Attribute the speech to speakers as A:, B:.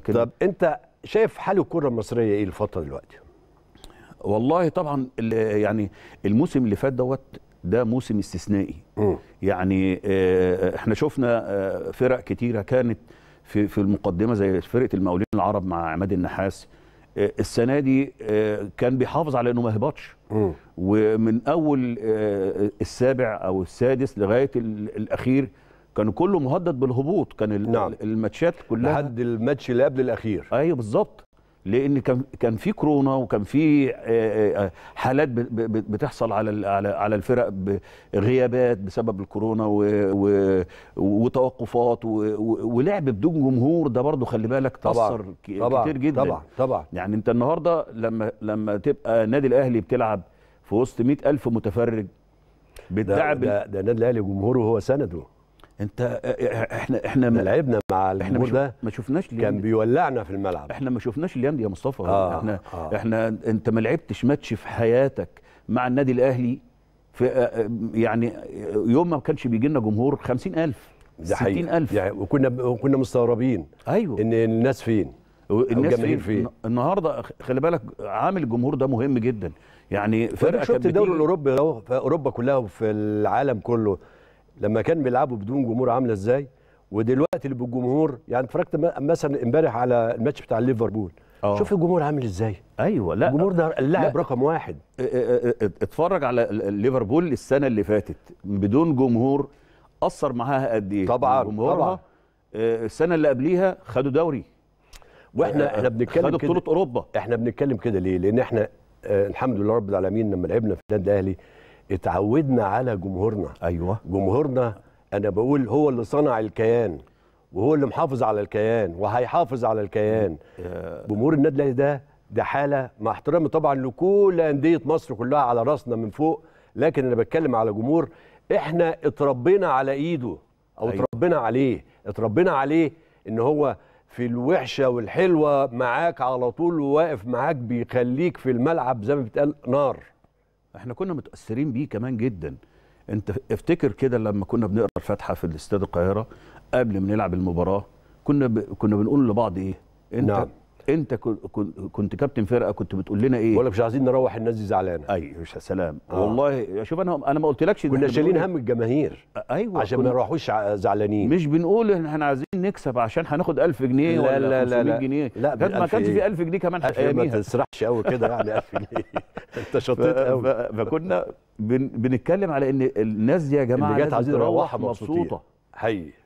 A: كده. طب انت شايف حال الكره المصريه ايه الفتره دلوقتي والله طبعا يعني الموسم اللي فات دوت ده موسم استثنائي م. يعني آه، احنا شفنا آه، فرق كتيره كانت في في المقدمه زي فرقه المقاولين العرب مع عماد النحاس آه، السنه دي كان بيحافظ على انه ما يهبطش ومن اول السابع او السادس لغايه الاخير كان كله مهدد بالهبوط كان نعم. الماتشات كلها لحد الماتش اللي قبل الاخير ايوه بالظبط لان كان كان في كورونا وكان في آه، آه، حالات بتحصل على على الفرق غيابات بسبب الكورونا وتوقفات ولعب بدون جمهور ده برضو خلي بالك تاثر كتير جدا طبعا طبعا يعني انت النهارده لما لما تبقى النادي الاهلي بتلعب في وسط 100000 متفرج بتلعب ده, ده, ده النادي الاهلي جمهوره هو سنده انت اه، اه، اه، احنا احنا ما لعبنا مع الجمهور ده ما شفناش ليه كان بيولعنا في الملعب احنا ما شفناش ليه يا مصطفى آه احنا آه احنا انت ما لعبتش ماتش في حياتك مع النادي الاهلي في يعني يوم ما كانش بيجي لنا جمهور 50000 ده 60000 يعني وكنا وكنا مستغربين ايوه ان الناس فين الناس فين, فين النهارده خلي بالك عامل الجمهور ده مهم جدا
B: يعني فرقه شفت الدوري الاوروبي اهو في اوروبا كلها وفي العالم كله لما كان بيلعبوا بدون جمهور عامله ازاي ودلوقتي اللي بالجمهور يعني اتفرجت مثلا امبارح على الماتش بتاع ليفربول آه. شوف الجمهور عامل ازاي ايوه لا الجمهور ده اللاعب رقم واحد
A: اتفرج على ليفربول السنه اللي فاتت بدون جمهور اثر معاها قد ايه طبعا جمهورها طبعا آه، السنه اللي قبليها خدوا دوري
B: واحنا آه، احنا بنتكلم خدوا بطوله اوروبا احنا بنتكلم كده ليه لان احنا الحمد لله رب العالمين لما لعبنا في النادي الاهلي اتعودنا على جمهورنا ايوه جمهورنا انا بقول هو اللي صنع الكيان وهو اللي محافظ على الكيان وهيحافظ على الكيان آه. جمهور النادي الاهلي ده ده حاله مع احترامي طبعا لكل انديه مصر كلها على راسنا من فوق لكن انا بتكلم على جمهور احنا اتربينا على ايده او أيوة. اتربينا عليه اتربينا عليه ان هو في الوحشه والحلوه معاك على طول وواقف معاك بيخليك في الملعب زي ما بيتقال نار
A: احنا كنا متاثرين بيه كمان جدا انت افتكر كده لما كنا بنقرا الفاتحه في الاستاد القاهره قبل ما نلعب المباراه كنا ب... كنا بنقول لبعض ايه انت نعم. انت كنت كابتن فرقه كنت بتقول لنا ايه؟ بقول مش عايزين
B: نروح الناس دي زعلانه
A: ايوه يا سلام آه. والله شوف انا انا ما قلتلكش كنا شايلين هم الجماهير ايوه عشان ما نروحوش زعلانين مش بنقول احنا عايزين نكسب عشان هناخد 1000 جنيه لا ولا 500 جنيه لا لا ما كانش في 1000 جنيه كمان ما تسرحش قوي كده يعني
B: 1000 جنيه انت
A: شطيت قوي فكنا بنتكلم على ان الناس دي يا جماعه اللي جت عايزين مبسوطه حقيقي